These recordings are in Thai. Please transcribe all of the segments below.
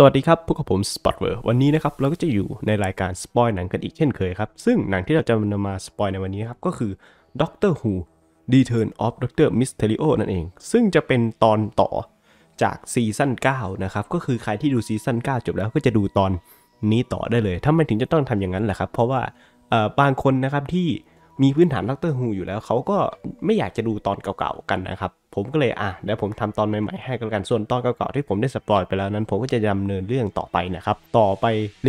สวัสดีครับ พวกผมสปอตเวอร์ วันนี้นะครับ เราก็จะอยู่ในรายการสปอยหนังกันอีกเช่นเคยครับ ซึ่งหนังที่เราจะนำมาสปอยในวันนี้ครับ ก็คือ Doctor Who Return of Doctor Mysterio นั่นเอง ซึ่งจะเป็นตอนต่อจากซีซั่น9นะครับ ก็คือใครที่ดูซีซั่น9จบแล้วก็จะดูตอนนี้ต่อได้เลย ทำไมถึงจะต้องทำอย่างนั้นแหละครับ เพราะว่าบางคนนะครับที่มีพื้นฐานดกเตอร์ฮูอยู่แล้ว เขาก็ไม่อยากจะดูตอนเก่าๆกันนะครับผมก็เลยอ่ะเดี๋ยวผมทำตอนใหม่ๆให้กันกัน ส่วนตอนเก่าๆที่ผมได้สปอยไปแล้วนั้นผมก็จะดำเนินเรื่องต่อไปนะครับต่อไป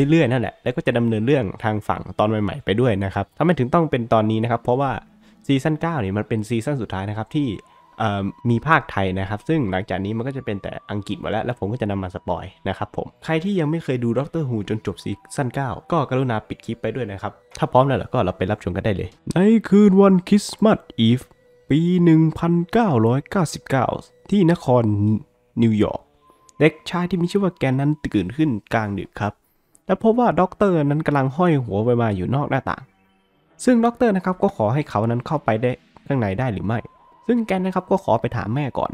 เรื่อยๆนั่นแหละแล้วก็จะดำเนินเรื่องทางฝั่งตอนใหม่ ๆ ไปด้วยนะครับทำไมถึงต้องเป็นตอนนี้นะครับเพราะว่าซีซั่น9เนี่ยมันเป็นซีซั่นสุดท้ายนะครับที่มีภาคไทยนะครับ ซึ่งหลังจากนี้มันก็จะเป็นแต่อังกฤษมาแล้ว แล้วผมก็จะนำมาสปอยนะครับผม ใครที่ยังไม่เคยดูด็อกเตอร์ฮูจนจบซีซั่น9 ก็กรุณาปิดคลิปไปด้วยนะครับ ถ้าพร้อมแล้วก็เราไปรับชมกันได้เลย ในคืนวันคริสต์มาสอีฟปี 1999 ที่นคร นิวยอร์กเด็กชายที่มีชื่อว่าแกนนั้นตื่นขึ้นกลางดึกครับ และพบว่าด็อกเตอร์นั้นกำลังห้อยหัวไปมาอยู่นอกหน้าต่าง ซึ่งด็อกเตอร์นะครับก็ขอให้เขานั้นเข้าไปได้ข้างในได้หรือไม่ซึ่งแกนนะครับก็ขอไปถามแม่ก่อน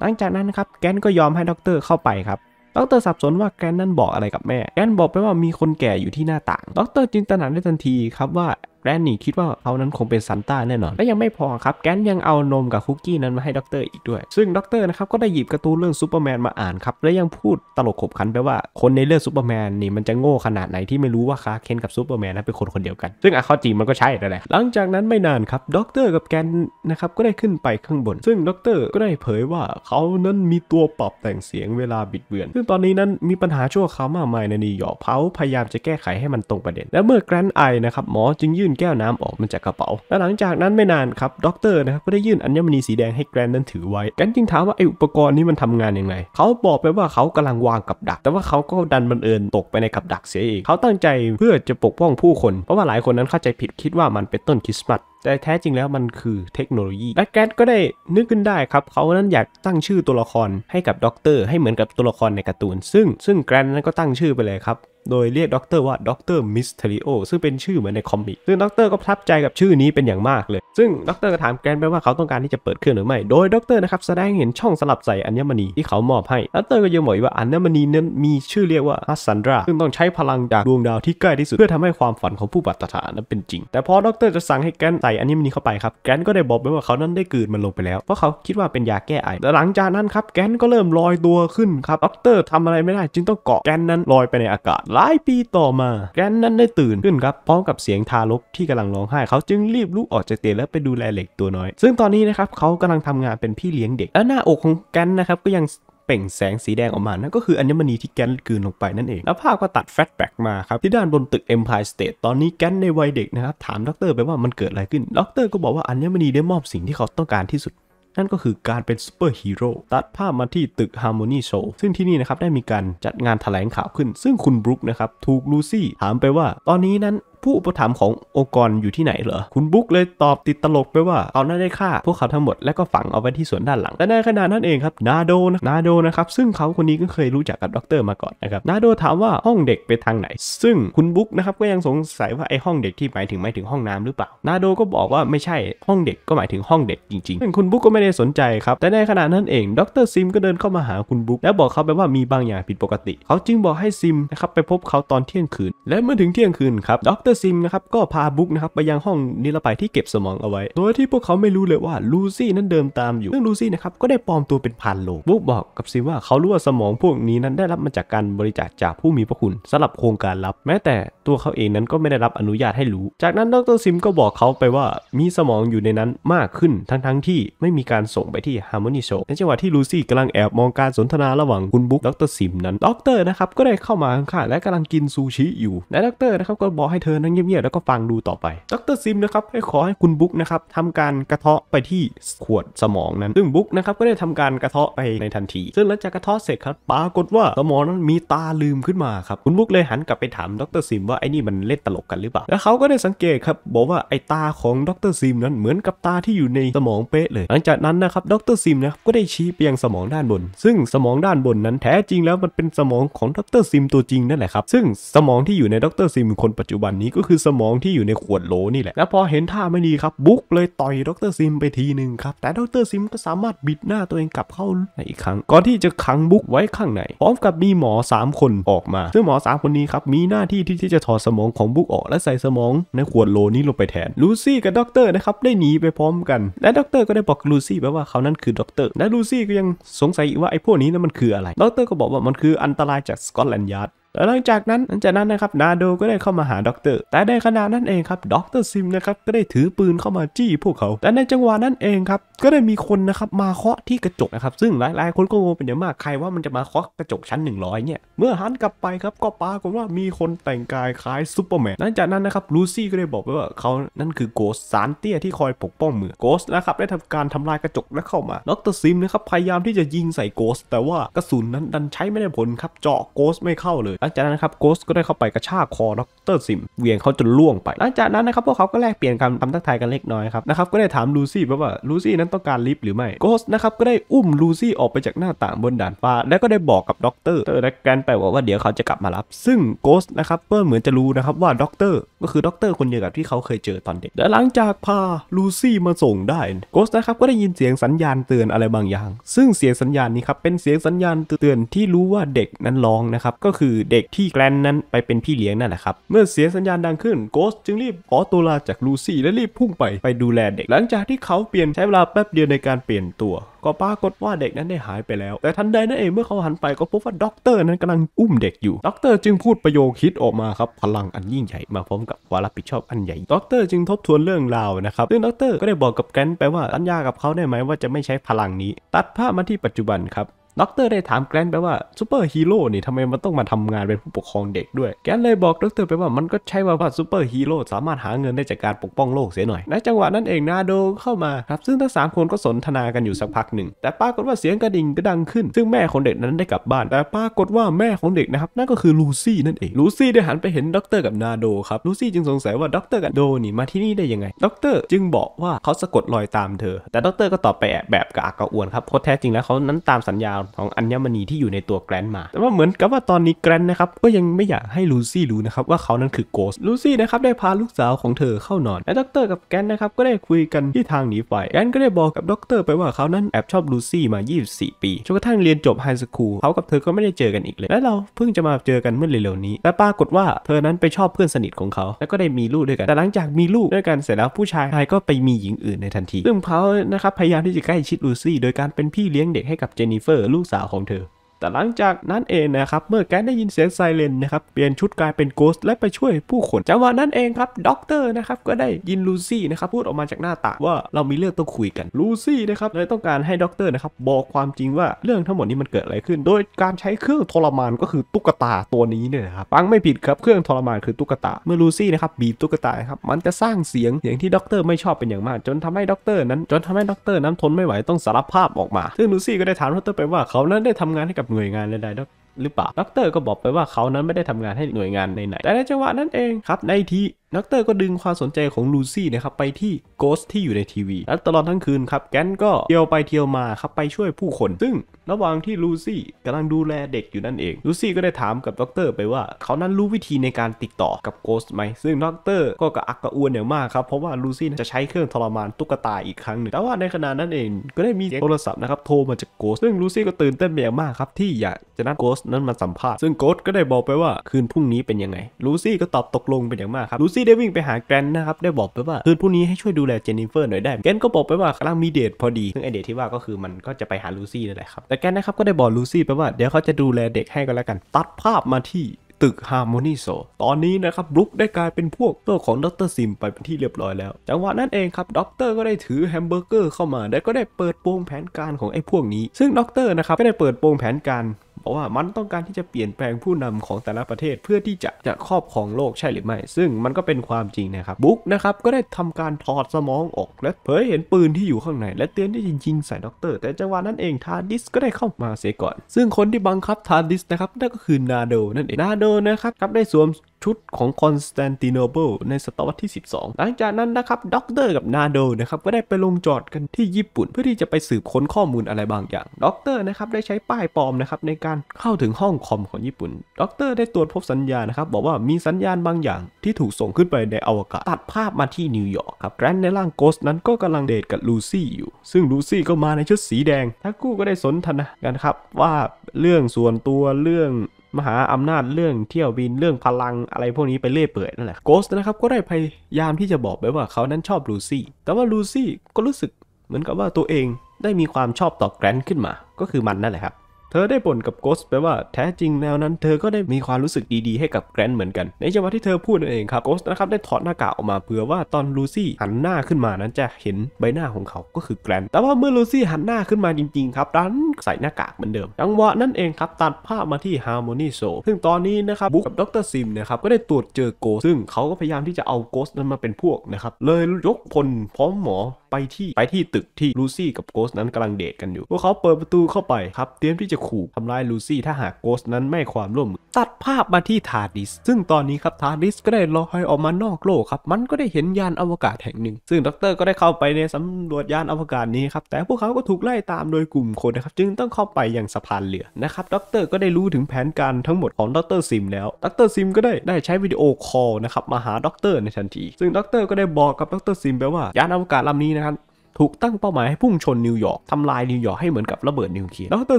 หลังจากนั้นนะครับแกนก็ยอมให้ด็อกเตอร์เข้าไปครับ ด็อกเตอร์สับสนว่าแกนนั่นบอกอะไรกับแม่ แกนบอกไปว่ามีคนแก่อยู่ที่หน้าต่าง ด็อกเตอร์จินตนาได้ทันทีครับว่าแกรนนี่คิดว่าเขานั้นคงเป็นซันต้าแน่นอนและยังไม่พอครับแกนยังเอานมกับคุกกี้นั้นมาให้ด็อกเตอร์อีกด้วย ซึ่งด็อกเตอร์นะครับก็ได้หยิบกระตูนเรื่องซูเปอร์แมนมาอ่านครับและยังพูดตลกขบขันไปว่าคนในเรื่องซูเปอร์แมนนี่มันจะโง่ขนาดไหนที่ไม่รู้ว่าคาเคนกับซูเปอร์แมนนั้นเป็นคนคนเดียวกัน ซึ่งอ่ะข้อจริงมันก็ใช่แล่วแหละ หลังจากนั้นไม่นานครับด็อกเตอร์กับแกนนะครับก็ได้ขึ้นไปข้างบน ซึ่งด็อกเตอร์ก็ได้เผยว่าเขานั้นมีตัวปรับแต่งเสียงเวลาบิดเบือนซึ่งตอนนี้นั้นมีปัญหาชั่วคราวมากมายในนิวยอร์กเขาพยายามจะแก้ไขให้มันตรงประเด็น และเมื่อแกรนไอนะครับหมอจึงยื่นแก้วน้ำออกมาจากกระเป๋า และหลังจากนั้นไม่นานครับด็อกเตอร์นะครับก็ได้ยื่นอัญมณีสีแดงให้แกรนนั้นถือไว้ แกรนจึงถามว่าไออุปกรณ์นี้มันทำงานยังไง เขาบอกไปว่าเขากำลังวางกับดัก แต่ว่าเขาก็ดันบังเอิญตกไปในกับดักเสียเอง เขาตั้งใจเพื่อจะปกป้องผู้คน เพราะว่าหลายคนนั้นเข้าใจผิดคิดว่ามันเป็นต้นคริสต์มาสแต่แท้จริงแล้วมันคือเทคโนโลยีและแกก็ได้นึกขึ้นได้ครับ เขานั้นอยากตั้งชื่อตัวละครให้กับด็อกเตอร์ให้เหมือนกับตัวละครในการ์ตูน ซึ่งซึ่งแกรนนั้นก็ตั้งชื่อไปเลยครับโดยเรียกด็อกเตอร์ว่าด็อกเตอร์มิสเทริโอซึ่งเป็นชื่อเหมือนในคอมิกซึ่งด็อกเตอร์ก็ประทับใจกับชื่อนี้เป็นอย่างมากเลย ซึ่งด็อกเตอร์ก็ถามแกรนไปว่าเขาต้องการที่จะเปิดเครื่องหรือไม่โดยด็อกเตอร์นะครับแสดงเห็นช่องสลับใส่อัญมณีที่เขามอบให้ด็อกเตอร์ก็ยังบอกว่าอัญมณีนั้นมีชื่อเรียกว่าฮัสซันดราซึ่งต้องใช้พลังจากดวงดาวที่ใกล้ที่สุดเพื่อทำให้ความฝันของผู้ปฏิฐานนั้นเป็นจริง แต่พอด็อกเตอร์จะสั่งให้แกรนใส่อัญมณีเข้าไปครับแกรนก็ได้บอกไปว่าเขานั้นได้กืนมันลงไปแล้วเพราะเขาคิดว่าเป็นยาแก้ไอแต่หลังจากนั้นครับแกนก็เริ่มลอยตัวขึ้นครับด็อกเตอร์ทำอะไรไม่ได้ จึงต้องเกาะแกนนั้นลอยไปในอากาศหลายปีต่อมาแกนนั้นได้ตื่นขึ้นครับพร้อมกับเสียงทารกที่กำลังร้องไห้ เขาจึงรีบลุกออกจากเตียงแล้วไปดูแลเหล็กตัวน้อย ซึ่งตอนนี้นะครับเขากำลังทำงานเป็นพี่เลี้ยงเด็กและหน้าอกของแกนนะครับก็ยังเปล่งแสงสีแดงออกมานั่นก็คืออัญมณีที่แกนกืนลงไปนั่นเองแล้วภาพก็ตัดแฟลชแบ็กมาครับที่ด้านบนตึก Empire State ตอนนี้แกนในวัยเด็กนะครับถามด็อกเตอร์ไปว่ามันเกิดอะไรขึ้นด็อกเตอร์ก็บอกว่าอัญมณีได้มอบสิ่งที่เขาต้องการที่สุดนั่นก็คือการเป็นซูเปอร์ฮีโร่ตัดภาพมาที่ตึการ์โมนีโชว์ซึ่งที่นี่นะครับได้มีการจัดงานถแถลงข่าวขึ้น ซึ่งคุณบรู๊คนะครับถูกลูซี่ ถามไปว่า ตอนนี้นั้นผู้อุปถัมภ์ขององค์กรอยู่ที่ไหนเหรอ คุณบุ๊กเลยตอบติดตลกไปว่าเอาหน้าได้ฆ่าพวกเขาทั้งหมดแล้วก็ฝังเอาไว้ที่สวนด้านหลัง แต่ในขณะนั้นเองครับนาโดนะนาโดนะครับ ซึ่งเขาคนนี้ก็เคยรู้จักกับด็อกเตอร์มาก่อนนะครับนาโดถามว่าห้องเด็กไปทางไหน ซึ่งคุณบุ๊กนะครับก็ยังสงสัยว่าไอ้ห้องเด็กที่หมายถึงหมายถึงห้องน้ำหรือเปล่านาโดก็บอกว่าไม่ใช่ห้องเด็กก็หมายถึงห้องเด็กจริงๆซึ่งคุณบุ๊กก็ไม่ได้สนใจครับแต่ในขณะนั้นเองดรซิมก็เดินเข้ามาหาคุณบุ๊กแล้วบอกเขาไปว่ามีบางอย่างผิดปกติ เขาจึงบอกให้ซิมนะครับไปพบเขาตอนเที่ยงคืนและเมื่อถึงเที่ยงคืนครับดรร์ซิมนะครับก็พาบุ๊กนะครับไปยังห้องนิรภัยที่เก็บสมองเอาไว้โดยที่พวกเขาไม่รู้เลยว่าลูซี่นั้นเดิมตามอยู่ ซึ่งลูซี่นะครับก็ได้ปลอมตัวเป็นพานโลบุ๊กบอกกับซิมว่าเขารู้ว่าสมองพวกนี้นั้นได้รับมาจากการบริจาคจากผู้มีพระคุณสำหรับโครงการลับ แม้แต่ตัวเขาเองนั้นก็ไม่ได้รับอนุญาตให้รู้ จากนั้นดรซิมก็บอกเขาไปว่ามีสมองอยู่ในนั้นมากขึ้นทั้งๆทที่ไม่มีการส่งไปที่ฮาร์โมนีโชในจังหวะที่ลูซี่กำลังแอบมองการสนทนาระหว่างคุณบุ๊กดรซิมนั้นดรนะครับก็ได้เข้ามาข้างๆและกำลังกินซูชิอยู่และดรนะครับก็บอกให้เธอนั่งเงียบๆแล้วก็ฟังดูต่อไปดรซิมนะครับให้ขอให้คุณบุ๊กนะครับทำการกระเทาะไปที่ขวดสมองนั้น ซึ่งบุ๊กนะครับก็ได้ทำการกระเทาะไปในทันที ซึ่งหลังจากกระเทาะเสร็จครับปรากฏว่าสมองนั้นมีตาลืมขึ้นมาครับ คุณบุ๊กเลยหันกลับไปถามดรซิม ว่า ไอ้นี่มันเล่นตลกกันหรือเปล่าแล้วเขาก็ได้สังเกตครับ บอกว่าไอ้ตาของดรซิมนั้นเหมือนกับตาที่อยู่ในสมองเป๊ะเลยหลังจากนั้นนะครับดรซิมนะก็ได้ชี้ไปยังสมองด้านบน ซึ่งสมองด้านบนนั้นแท้จริงแล้วมันเป็นสมองของดรซิมตัวจริงนั่นแหละครับซึ่งสมองที่อยู่ในดรซิมคนปัจจุบันนี้ก็คือสมองที่อยู่ในขวดโหลนี่แหละ แล้วพอเห็นท่าไม่ดีครับบุ๊กเลยต่อยดรซิมไปทีหนึ่งครับ แต่ดรซิมก็สามารถบิดหน้าตัวเองกลับเข้าในอีกครั้ง ก่อนที่จะขังบุ๊กไว้ข้างใน พร้อมกับมีหมอ 3 คนออกมา ซึ่งหมอ 3 คนนี้ครับมีหน้าที่ที่จะถอดสมองของบุ๊กออก และใส่สมองในขวดโหลนี้ลงไปแทน ลูซี่กับดรนะครับได้หนีไปพร้อมกัน และดรก็ได้บอกลูซี่ไปว่าเขานั้นคือดร และลูซี่ก็ยังสงสัยว่าไอ้พวกนี้นั้นมันคืออะไร ดร ก็บอกว่ามันคืออันตรายจากสกอตแลนด์ยาร์ดแ้วหลังจากนั้นหลังจากนั้นนะครับนาโดก็ได้เข้ามาหาด็อกเตอร์แต่ในขณะนั้นเองครับด็อกเตอร์ซิมนะครับก็ได้ถือปืนเข้ามาจี้พวกเขาแต่ในจังหวะนั้นเองครับก็ได้มีคนนะครับมาเคาะที่กระจกนะครับซึ่งหลายๆ คนก็งงเป็นอย่างมากใครว่ามันจะมาเคาะกระจกชั้น100เนี่ยเมื่อหันกลับไปครับก็ปรากฏว่ามีคนแต่งกายคล้ายซูเปอร์แมนหลังจากนั้นนะครับลูซี่ก็ได้บอกไปว่าเขานั่นคือโกสสานเตียที่คอยปกป้องเมืองโกสนะครับได้ทำการทำลายกระจกและเข้ามาด็อกเตอร์ซิมนะครับพยายามที่จะยิงใส่โกสแต่ว่ากระสุนนั้นดันใช้ไม่ได้ผลครับเจาะโกสไม่เข้าเลยลังจากนั้นนะครับโกสก็ได้เข้าไปกระชากคอดรซิมเวียงเขาจนล่วงไป หลังจากนั้นนะครับพวกเขาก็แลกเปลี่ยนคำคำทักทายกันเล็กน้อยครับนะครับก็ได้ถามลูซี่ว่า ลูซี่นั้นต้องการลิฟต์หรือไม่โกสนะครับก็ได้อุ้มลูซี่ออกไปจากหน้าต่างบนด่านฟ้า แล้วก็ได้บอกกับด็อกเตอร์และแกนไปบอกว่าเดี๋ยวเขาจะกลับมารับ ซึ่งโกสนะครับก็เหมือนจะรู้นะครับว่าด็อกเตอร์ก็คือด็อกเตอร์คนเดียวกับที่เขาเคยเจอตอนเด็กและหลังจากพาลูซี่มาส่งได้โกสนะครับก็ได้ยินเสียงสัญญาณเตือนอะไรบางอย่าง ซึ่งเสียงสัญญาณนี้ครับเป็นเสียงสัญญาณเตือนที่รู้ว่าเด็กนั้นร้องนะครับก็คือเด็กที่แกลนนั้นไปเป็นพี่เลี้ยงนั่นแหละครับ เมื่อเสียงสัญญาณดังขึ้นโกสจึงรีบขอตัวลาจากลูซี่และรีบพุ่งไป ไปดูแลเด็ก หลังจากที่เขาเปลี่ยนใช้เวลาแป๊บเดียวในการเปลี่ยนตัว ก็ปรากฏว่าเด็กนั้นได้หายไปแล้ว แต่ทันใดนั่นเองเมื่อเขาหันไปก็พบว่าด็อกเตอร์นั้นกำลังอุ้มเด็กอยู่ด็อกเตอร์จึงพูดประโยคคิดออกมาครับพลังอันยิ่งใหญ่มาพร้อมกับความรับผิดชอบอันใหญ่ด็อกเตอร์จึงทบทวนเรื่องราวนะครับซึ่งด็อกเตอร์ก็ได้บอกกับแกนไปว่าสัญญากับเขาได้ไหมว่าจะไม่ใช้พลังนี้ ตัดภาพมาที่ปัจจุบันครับด็อกเตอร์ได้ถามแกรนไปว่าซูเปอร์ฮีโร่นี่ทำไมมันต้องมาทำงานเป็นผู้ปกครองเด็ก ด้วยแกรนเลยบอกด็อกเตอร์ไปว่ามันก็ใช่ว่าว่าซูเปอร์ฮีโร่สามารถหาเงินได้จากการปกป้องโลกเสียหน่อยในจังหวะนั้นเองนาโดเข้ามาครับซึ่งทั้งสามคนก็สนทนากันอยู่สักพักหนึ่งแต่ปรากฏว่าเสียงกระดิ่งก็ดังขึ้นซึ่งแม่ของเด็กนั้นได้กลับบ้านแต่ปรากฏว่าแม่ของเด็กนะครับนั่นก็คือลูซี่นั่นเองลูซี่ได้หันไปเห็นด็อกเตอร์กับนาโดครับลูซี่จึงสงสัยว่าด็อกเตอร์กับโดนี่มาที่นี่ได้ยังไงด็อกเตอร์จึงบอกว่าเขาสะกดรอยตามเธอ แต่ด็อกเตอร์ก็ตอบไปแอบแบบกะอักกะอ่วนครับเพราะแท้จริงแล้วเขานั้นตามสัญญาับของอัญมณีที่อยู่ในตัวแกรนมา แต่ว่าเหมือนกับว่าตอนนี้แกรนนะครับ ก็ยังไม่อยากให้ลูซี่รู้นะครับว่าเขานั้นคือโกสลูซี่นะครับ ได้พาลูกสาวของเธอเข้านอน และด็อกเตอร์กับแกรนนะครับ ก็ได้คุยกันที่ทางหนีไฟ แกรนก็ได้บอกกับด็อกเตอร์ไปว่าเขานั้นแอบชอบลูซี่มา 24 ปี จนกระทั่งเรียนจบไฮสคูล เขากับเธอก็ไม่ได้เจอกันอีกเลย และเราเพิ่งจะมาเจอกันเมื่อเร็วๆนี้ แต่ปรากฏว่าเธอนั้นไปชอบเพื่อนสนิทของเขา แล้วก็ได้มีลูกด้วยกัน แต่หลังจากมีลูกด้วยกันเสร็จแล้วผู้ชายชายก็ไปมีหญิงอื่นในทันทีซึ่งเขานะครับพยายามที่จะใกล้ชิดลูซี่โดยการเป็นพี่เลี้ยงเด็กให้กับเจนนิเฟอร์ลูกสาวของเธอแต่หลังจากนั้นเองนะครับเมื่อแกได้ยินเสียงไซเรนนะครับเปลี่ยนชุดกลายเป็นโกสและไปช่วยผู้คนจังหวะนั้นเองครับด็อกเตอร์นะครับก็ได้ยินลูซี่นะครับพูดออกมาจากหน้าต่างว่าเรามีเรื่องต้องคุยกัน ลูซี่นะครับเลยต้องการให้ด็อกเตอร์นะครับบอกความจริงว่าเรื่องทั้งหมดนี้มันเกิดอะไรขึ้น โดยการใช้เครื่องทรมานก็คือตุ๊กตาตัวนี้เนี่ยครับฟังไม่ผิดครับเครื่องทรมานคือตุ๊กตา เมื่อลูซี่นะครับบีบตุ๊กตาครับมันจะสร้างเสียงเสียงที่ด็อกเตอร์ไม่ชอบเป็นอย่างมากจนทำให้ด็อกเตอร์นั้นจนทำให้ด็อกเตอร์นั้นทนไม่ไหวต้องสารภาพออกมาซึ่งลูซี่ก็ได้ถามด็อกเตอร์ไปว่าเขานั้นได้ทำงานให้กับหน่วยงานใดๆหรือเปล่าดรก็บอกไปว่าเขานั้นไม่ได้ทำงานให้หน่วยงานไหนๆ แต่ในจังหวะนั้นเอง ครับ ในทีนักเตอร์ก็ดึงความสนใจของลูซี่นะครับ ไปที่โกสที่อยู่ในทีวี และตลอดทั้งคืนครับ แกนก็เที่ยวไปเที่ยวมาครับไปช่วยผู้คนซึ่งระหว่างที่ลูซี่กำลังดูแลเด็กอยู่นั่นเองลูซี่ก็ได้ถามกับด็อกเตอร์ไปว่าเขานั้นรู้วิธีในการติดต่อกับโกสไหม ซึ่งด็อกเตอร์ก็กระอักกระอ่วนอย่างมากครับ เพราะว่าลูซี่จะใช้เครื่องทรมานตุ๊กตาอีกครั้งหนึ่งแต่ว่าในขณะนั้นเอง ก็ได้มีโทรศัพท์นะครับโทรมาจากโกสซึ่งลูซี่ก็ตื่นเต้นอย่างมากครับที่อยากจะนัดโกสนั้นมาสัมภาษณ์ซึ่งโกสก็ได้บอกไปว่าคืนพรุ่งนี้เป็นยังไงลูซี่ก็ตอบตกลงเป็นอย่างมากครับลูซีี่ได้วิ่งไปหาแกรนนะครับได้บอกไปว่าคืนพรุ่งนี้ให้ช่วยดูแลเจนนิเฟอร์หน่อยได้แกรนก็บอกไปว่ากำลังมีเดทพอดีซึ่งไอเดทที่ว่าก็คือมันก็จะไปหาลูซี่นั่นแหละครับแต่แกรนนะครับก็ได้บอกลูซี่ไปว่า เดี๋ยวเขาจะดูแลเด็กให้ก็แล้วกันตัดภาพมาที่ตึกฮาร์โมนีโซตอนนี้นะครับบลุกได้กลายเป็นพวกเัว่อของดรซิมไปเป็นที่เรียบร้อยแล้ว จังหวะนั้นเองครับด็อกเตอร์ก็ได้ถือแฮมเบอร์เกอร์เข้ามาและก็ได้เปิดโปงแผนการของไอ้พวกนี้ ซึ่งด็อกเตอร์นะครับก็ได้เปิดโปงแผนการเพราะว่ามันต้องการที่จะเปลี่ยนแปลงผู้นำของแต่ละประเทศเพื่อที่จะ จะครอบครองโลกใช่หรือไม่ ซึ่งมันก็เป็นความจริงนะครับบุ๊กนะครับก็ได้ทำการถอดสมองออก และเผยเห็นปืนที่อยู่ข้างใน และเตือนที่จะยิงใส่ด็อกเตอร์ แต่จังหวะนั้นเองทาดิสก็ได้เข้ามาเสียก่อน ซึ่งคนที่บังคับทาดิสนะครับ นั่นก็คือนาโดนั่นเองนาโดนะครับครับได้สวมชุดของคอนสแตนติโนเบิลในศตวรรษที่ 12 หลังจากนั้นนะครับด็อกเตอร์กับนาโดนะครับ ก็ได้ไปลงจอดกันที่ญี่ปุ่น เพื่อที่จะไปสืบค้นข้อมูลอะไรบางอย่างด็อกเตอร์นะครับ ได้ใช้ป้ายปลอมนะครับ ในการเข้าถึงห้องคอมของญี่ปุ่นด็อกเตอร์ได้ตรวจพบสัญญาณนะครับ บอกว่ามีสัญญาณบางอย่าง ที่ถูกส่งขึ้นไปในอวกาศตัดภาพมาที่นิวยอร์กครับแกรนในร่างโกสนั้นก็กำลังเดทกับลูซี่อยู่ ซึ่งลูซี่ก็มาในชุดสีแดงทั้งคู่ก็ได้สนทนากันครับว่าเรื่องส่วนตัวเรื่องมหาอำนาจเรื่องเที่ยวบินเรื่องพลังอะไรพวกนี้ไปเล่ยเปื่อยนั่นแหละโกสต์นะครับ ก็ได้พยายามที่จะบอกไปว่าเขานั้นชอบลูซี่ แต่ว่าลูซี่ก็รู้สึกเหมือนกับว่าตัวเองได้มีความชอบต่อแกรนขึ้นมาก็คือมันนั่นแหละครับเธอได้บ่นกับโกสไปว่าแท้จริงแนวนั้นเธอก็ได้มีความรู้สึกดีๆให้กับแกรนเหมือนกัน ในจังหวะที่เธอพูดนั่นเองครับโกสนะครับได้ถอดหน้ากากออกมาเผื่อว่าตอนลูซี่หันหน้าขึ้นมานั้นจะเห็นใบหน้าของเขาก็คือแกรนแต่ว่าเมื่อลูซี่หันหน้าขึ้นมาจริงๆครับดันใส่หน้ากากเหมือนเดิมจังหวะนั่นเองครับ ตัดภาพมาที่ฮาร์โมนีโซซึ่งตอนนี้นะครับบุ๊กกับดรซิมนะครับก็ได้ตรวจเจอโกซึ่งเขาก็พยายามที่จะเอาโกสนั้นมาเป็นพวกนะครับเลยยกพลพร้อมหมอไปที่ไปที่ตึกที่ลูซี่กับโกสนั้นกำลังเดทกันอยู่ พวกเขาเปิดประตูเข้าไปครับ เตรียมที่จะขู่ทำร้ายลูซี่ถ้าหากโกสนั้นไม่ความร่วมมือตัดภาพมาที่ทาดิสซึ่งตอนนี้ครับทาดิสก็ได้ลอยออกมานอกโลกครับ มันก็ได้เห็นยานอวกาศแห่งหนึ่งซึ่งด็อกเตอร์ก็ได้เข้าไปในสำรวจยานอวกาศนี้ครับ แต่พวกเขาก็ถูกไล่ตามโดยกลุ่มคนนะครับจึงต้องเข้าไปยังสะพานเรือนะครับด็อกเตอร์ก็ได้รู้ถึงแผนการทั้งหมดของด็อกเตอร์ซิม แล้วด็อกเตอร์ซิมก็ได้ได้ใช้วิดีโอคอลนะครับมาหาด็อกเตอร์ในทันที ซึ่งด็อกเตอร์ก็ได้บอกกับด็อกเตอร์ซิมไปว่ายานอวกาศลำนี้นะครับถูกตั้งเป้าหมายให้พุ่งชนนิวยอร์กทำลายนิวยอร์กให้เหมือนกับระเบิดนิวเคลียร์ดร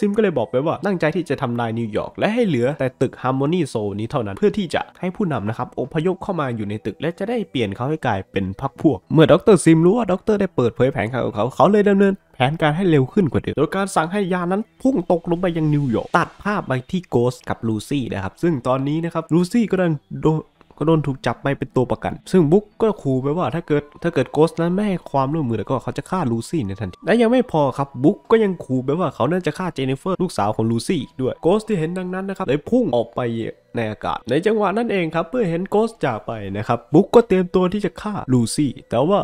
ซิมก็เลยบอกไปว่าตั้งใจที่จะทำลายนิวยอร์กและให้เหลือแต่ตึกฮาร์โมนีโซนี้เท่านั้นเพื่อที่จะให้ผู้นำนะครับอพยพเข้ามาอยู่ในตึก และจะได้เปลี่ยนเขาให้กลายเป็นพรรคพวก เมื่อดรซิมรู้ว่าดรได้เปิดเผยแผนการของเขา เขาเลยดำเนินแผนการให้เร็วขึ้นกว่าเดิมโดยการสั่งให้ยานั้นพุ่งตกลงไปยังนิวยอร์กตัดภาพไปที่โกสกับลูซี่นะครับซึ่งตอนนี้นะครับลูซี่ก็ดันก็โดนถูกจับไปเป็นตัวประกัน ซึ่งบุ๊กก็ขู่ไปว่าถ้าเกิดถ้าเกิดโกสนั้นไม่ให้ความร่วมมือแล้วก็เขาจะฆ่าลูซี่ในทันที และยังไม่พอครับ บุ๊กก็ยังขู่ไปว่าเขาน่าจะฆ่าเจเนฟเฟอร์ลูกสาวของลูซี่ด้วยโกสที่เห็นดังนั้นนะครับเลยพุ่งออกไปในอากาศ ในจังหวะนั้นเองครับ เพื่อเห็นโกสจากไปนะครับ บุ๊กก็เตรียมตัวที่จะฆ่าลูซี่แต่ว่า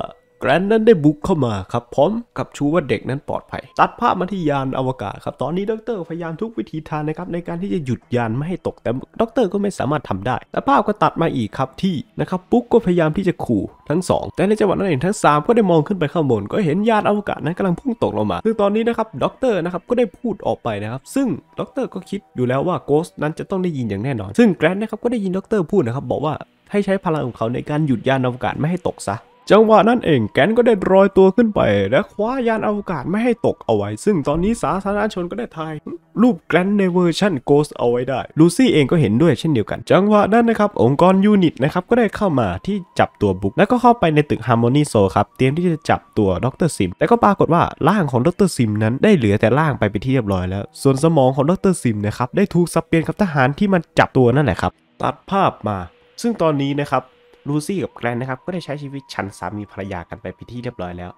แกรนนั้นได้บุกเข้ามาครับพร้อมกับชูว่าเด็กนั้นปลอดภัย ตัดภาพมาที่ยานอวกาศครับตอนนี้ดร พยายามทุกวิธีทางนะครับในการที่จะหยุดยานไม่ให้ตกแต่ดรก็ไม่สามารถทำได้แต่ภาพก็ตัดมาอีกครับที่นะครับ ปุ๊กก็พยายามที่จะขู่ทั้ง 2 แต่ในจังหวะนั้นเองทั้ง 3 ก็ได้มองขึ้นไปข้างบนก็เห็นยานอวกาศนั้นกำลังพุ่งตกลงมาซึ่งตอนนี้นะครับด็อกเตอร์นะครับก็ได้พูดออกไปนะครับ ซึ่งด็อกเตอร์ก็คิดอยู่แล้วว่าโกสนั้นจะต้องได้ยินอย่างแน่นอน ซึ่งแกรนนะครับก็ได้ยินดรพูดนะครับบอกว่าให้ใช้พลังของเขาในการหยุดยานอวกาศไม่ให้ตกซะจังหวะนั้นเองแกนก็ได้ลอยตัวขึ้นไป และคว้ายานอวกาศไม่ให้ตกเอาไว้ ซึ่งตอนนี้สาธารณชนก็ได้ถ่าย รูปแกนในเวอร์ชั่นโกสเอาไว้ได้ ลูซี่เองก็เห็นด้วยเช่นเดียวกันจังหวะนั้นนะครับ องค์กรยูนิตนะครับ ก็ได้เข้ามาที่จับตัวบุก แล้วก็เข้าไปในตึกฮาร์โมนีโซครับเตรียมที่จะจับตัวดรซิมแต่ก็ปรากฏว่าร่างของดรซิมนั้นได้เหลือแต่ร่างไปเป็นที่เรียบร้อยแล้วส่วนสมองของดรซิมนะครับได้ถูกสับเปลี่ยนกับทหารที่มันจับตัวนั่นแหละครับตัดภาพมา ซึ่งตอนนี้นะครับลูซี่กับแกรนนะครับก็ได้ใช้ชีวิตฉันสามีภรรยากันไปเป็นที่เรียบร้อยแล้ว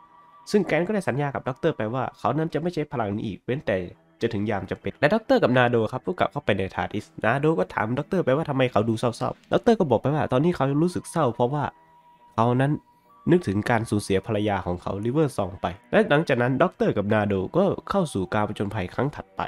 ซึ่งแกรนก็ได้สัญญากับด็อกเตอร์ไปว่าเขานั้นจะไม่ใช้พลังนี้อีก เว้นแต่จะถึงยามจะเป็น และด็อกเตอร์กับนาโดครับก็กลับเข้าไปในทาร์ิสนาโดก็ถามด็อกเตอร์ไปว่าทำไมเขาดูเศร้าๆด็อกเตอร์ก็บอกไปว่าตอนนี้เขารู้สึกเศร้า เพราะว่าเขานั้น นึกถึงการสูญเสียภรรยาของเขาลิเวอร์ซองไป และหลังจากนั้นด็อกเตอร์กับนาโดก็เข้าสู่การผจญภัยครั้งถัดไป